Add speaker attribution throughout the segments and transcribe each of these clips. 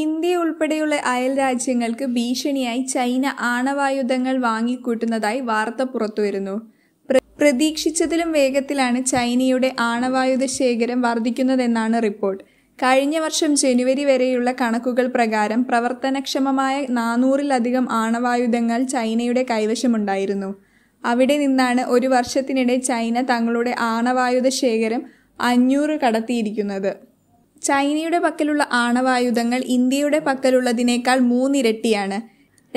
Speaker 1: India ഉൾപ്പെടെയുള്ള അയൽ രാജ്യങ്ങൾക്ക് ഭീഷണിയായി ചൈന ആണവായുധങ്ങൾ വാങ്ങിക്കൂട്ടുന്നതായി വാർത്ത പുറത്തുവരുന്നു പ്രതീക്ഷിച്ചതിലും വേഗത്തിലാണ് ചൈനയുടെ ആണവായുധ ശേഖരം വർദ്ധിക്കുന്നതെന്നാണ് റിപ്പോർട്ട് കഴിഞ്ഞ വർഷം ജനുവരി വരെയുള്ള കണക്കുകൾ പ്രകാരം പ്രവർത്തനക്ഷമമായ നാനൂറിലധികം ആണവായുധങ്ങൾ ചൈനയുടെ കൈവശമുണ്ടായിരുന്നു അവിടെ നിന്നാണ് ഒരു വർഷത്തിനിടെ ചൈന തങ്ങളുടെ ആണവായുധ ശേഖരം അഞ്ഞൂറ് കടത്തിയിരിക്കുന്നത് ചൈനയുടെ പക്കലുള്ള ആണവായുധങ്ങൾ ഇന്ത്യയുടെ പക്കലുള്ളതിനേക്കാൾ മൂന്നിരട്ടിയാണ്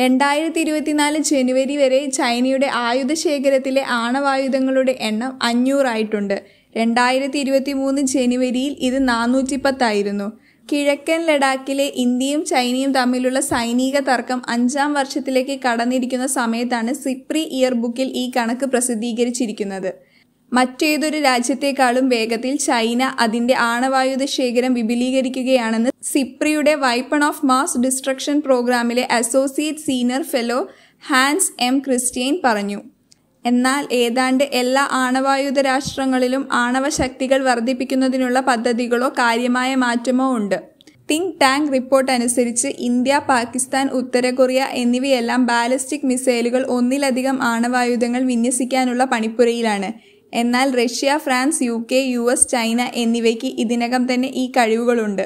Speaker 1: രണ്ടായിരത്തി ഇരുപത്തിനാല് ജനുവരി വരെ ചൈനയുടെ ആയുധ ശേഖരത്തിലെ ആണവായുധങ്ങളുടെ എണ്ണം അഞ്ഞൂറായിട്ടുണ്ട് രണ്ടായിരത്തി ഇരുപത്തി മൂന്ന് ജനുവരിയിൽ ഇത് നാനൂറ്റി പത്തായിരുന്നു കിഴക്കൻ ലഡാക്കിലെ ഇന്ത്യയും ചൈനയും തമ്മിലുള്ള സൈനിക തർക്കം അഞ്ചാം വർഷത്തിലേക്ക് കടന്നിരിക്കുന്ന സമയത്താണ് സിപ്രി ഇയർ ബുക്കിൽ ഈ കണക്ക് പ്രസിദ്ധീകരിച്ചിരിക്കുന്നത് മറ്റേതൊരു രാജ്യത്തെക്കാളും വേഗത്തിൽ ചൈന അതിന്റെ ആണവായുധ ശേഖരം വിപുലീകരിക്കുകയാണെന്ന് സിപ്രിയുടെ വൈപ്പൺ ഓഫ് മാസ് ഡിസ്ട്രക്ഷൻ പ്രോഗ്രാമിലെ associate senior fellow Hans M Kristensen പറഞ്ഞു എന്നാൽ ഏതാണ്ട് എല്ലാ ആണവായുധ രാഷ്ട്രങ്ങളിലും ആണവ ശക്തികൾ വർദ്ധിപ്പിക്കുന്നതിനുള്ള പദ്ധതികളോ കാര്യമായ മാറ്റമോ ഉണ്ട് തിങ്ക് ടാങ്ക് റിപ്പോർട്ട് അനുസരിച്ച് ഇന്ത്യ പാകിസ്ഥാൻ ഉത്തര കൊറിയ എന്നിവയെല്ലാം ബാലിസ്റ്റിക് മിസൈലുകൾ ഒന്നിലധികം ആണവായുധങ്ങൾ വിന്യസിക്കാനുള്ള പണിപ്പുരയിലാണ് എന്നാൽ Russia France U K U S China എന്നിവയ്ക്ക് ഇതിനകം തന്നെ ഈ കഴിവുകളുണ്ട്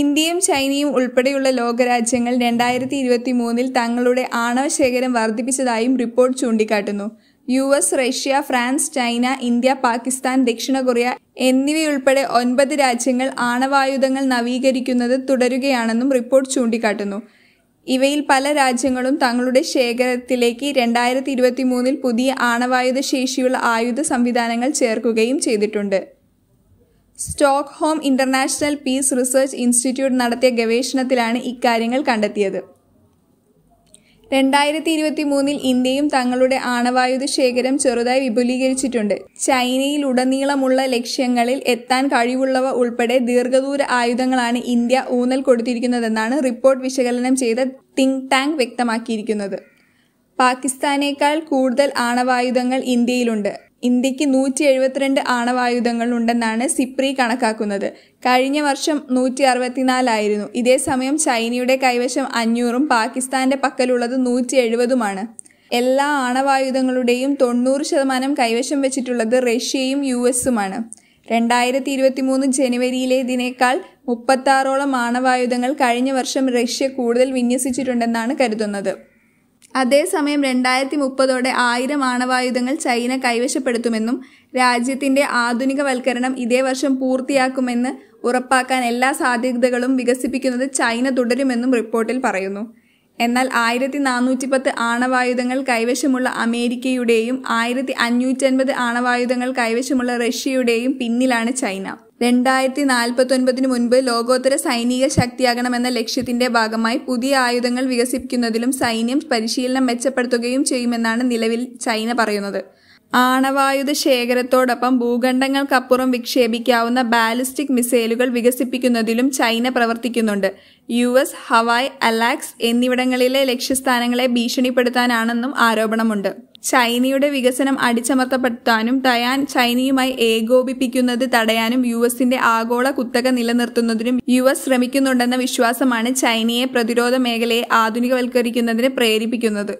Speaker 1: ഇന്ത്യയും ചൈനയും ഉൾപ്പെടെയുള്ള ലോകരാജ്യങ്ങൾ രണ്ടായിരത്തി ഇരുപത്തി മൂന്നിൽ തങ്ങളുടെ ആണവശേഖരം വർദ്ധിപ്പിച്ചതായും റിപ്പോർട്ട് ചൂണ്ടിക്കാട്ടുന്നു U S Russia France China India Pakistan ദക്ഷിണ കൊറിയ എന്നിവയുൾപ്പെടെ ഒൻപത് രാജ്യങ്ങൾ ആണവായുധങ്ങൾ നവീകരിക്കുന്നത് തുടരുകയാണെന്നും റിപ്പോർട്ട് ചൂണ്ടിക്കാട്ടുന്നു ഇവയിൽ പല രാജ്യങ്ങളും തങ്ങളുടെ ശേഖരത്തിലേക്ക് രണ്ടായിരത്തി ഇരുപത്തി മൂന്നിൽ പുതിയ ആണവായുധ ശേഷിയുള്ള ആയുധ സംവിധാനങ്ങൾ ചേർക്കുകയും ചെയ്തിട്ടുണ്ട് Stockholm International Peace Research Institute നടത്തിയ ഗവേഷണത്തിലാണ് ഇക്കാര്യങ്ങൾ കണ്ടെത്തിയത് രണ്ടായിരത്തി ഇരുപത്തി മൂന്നിൽ ഇന്ത്യയും തങ്ങളുടെ ആണവായുധ ശേഖരം ചെറുതായി വിപുലീകരിച്ചിട്ടുണ്ട് ചൈനയിൽ ഉടനീളമുള്ള ലക്ഷ്യങ്ങളിൽ എത്താൻ കഴിവുള്ളവ ഉൾപ്പെടെ ദീർഘദൂര ആയുധങ്ങളാണ് ഇന്ത്യ ഊന്നൽ കൊടുത്തിരിക്കുന്നതെന്നാണ് റിപ്പോർട്ട് വിശകലനം ചെയ്ത തിങ്ക് ടാങ്ക് വ്യക്തമാക്കിയിരിക്കുന്നത് പാകിസ്ഥാനേക്കാൾ കൂടുതൽ ആണവായുധങ്ങൾ ഇന്ത്യയിലുണ്ട് ഇന്ത്യക്ക് നൂറ്റി എഴുപത്തിരണ്ട് ഉണ്ടെന്നാണ് സിപ്രി കണക്കാക്കുന്നത് കഴിഞ്ഞ വർഷം നൂറ്റി അറുപത്തിനാലായിരുന്നു ഇതേസമയം ചൈനയുടെ കൈവശം അഞ്ഞൂറും പാകിസ്ഥാന്റെ പക്കലുള്ളത് നൂറ്റി എഴുപതുമാണ് എല്ലാ ആണവായുധങ്ങളുടെയും തൊണ്ണൂറ് ശതമാനം കൈവശം വെച്ചിട്ടുള്ളത് റഷ്യയും യു എസുമാണ് രണ്ടായിരത്തി ഇരുപത്തി മൂന്ന് ജനുവരിയിലേതിനേക്കാൾ മുപ്പത്താറോളം ആണവായുധങ്ങൾ കഴിഞ്ഞ വർഷം റഷ്യ കൂടുതൽ വിന്യസിച്ചിട്ടുണ്ടെന്നാണ് കരുതുന്നത് അതേസമയം രണ്ടായിരത്തി മുപ്പതോടെ ആയിരം ആണവായുധങ്ങൾ ചൈന കൈവശപ്പെടുത്തുമെന്നും രാജ്യത്തിന്റെ ആധുനികവൽക്കരണം ഇതേ വർഷം പൂർത്തിയാക്കുമെന്ന് ഉറപ്പാക്കാൻ എല്ലാ സാധ്യതകളും വികസിപ്പിക്കുന്നത് ചൈന തുടരുമെന്നും റിപ്പോർട്ടിൽ പറയുന്നു എന്നാൽ ആയിരത്തി നാനൂറ്റി പത്ത് ആണവായുധങ്ങൾ കൈവശമുള്ള അമേരിക്കയുടെയും ആയിരത്തി അഞ്ഞൂറ്റൻപത് ആണവായുധങ്ങൾ കൈവശമുള്ള റഷ്യയുടെയും പിന്നിലാണ് ചൈന രണ്ടായിരത്തി നാൽപ്പത്തൊൻപതിനു മുൻപ് ലോകോത്തര സൈനിക ശക്തിയാകണമെന്ന ലക്ഷ്യത്തിന്റെ ഭാഗമായി പുതിയ ആയുധങ്ങൾ വികസിപ്പിക്കുന്നതിലും സൈന്യം പരിശീലനം മെച്ചപ്പെടുത്തുകയും ചെയ്യുമെന്നാണ് നിലവിൽ ചൈന പറയുന്നത് ആണവായുധ ശേഖരത്തോടൊപ്പം ഭൂഖണ്ഡങ്ങൾക്കപ്പുറം വിക്ഷേപിക്കാവുന്ന ബാലിസ്റ്റിക് മിസൈലുകൾ വികസിപ്പിക്കുന്നതിലും ചൈന പ്രവർത്തിക്കുന്നുണ്ട് യു എസ് ഹവായ് അലാക്സ് എന്നിവിടങ്ങളിലെ ലക്ഷ്യസ്ഥാനങ്ങളെ ഭീഷണിപ്പെടുത്താനാണെന്നും ആരോപണമുണ്ട് ചൈനയുടെ വികസനം അടിച്ചമർത്തപ്പെടുത്താനും തയാൻ ചൈനയുമായി ഏകോപിപ്പിക്കുന്നത് തടയാനും യു എസിന്റെ ആഗോള കുത്തക നിലനിർത്തുന്നതിനും യു എസ് ശ്രമിക്കുന്നുണ്ടെന്ന വിശ്വാസമാണ് ചൈനയെ പ്രതിരോധ മേഖലയെ ആധുനികവൽക്കരിക്കുന്നതിന് പ്രേരിപ്പിക്കുന്നത്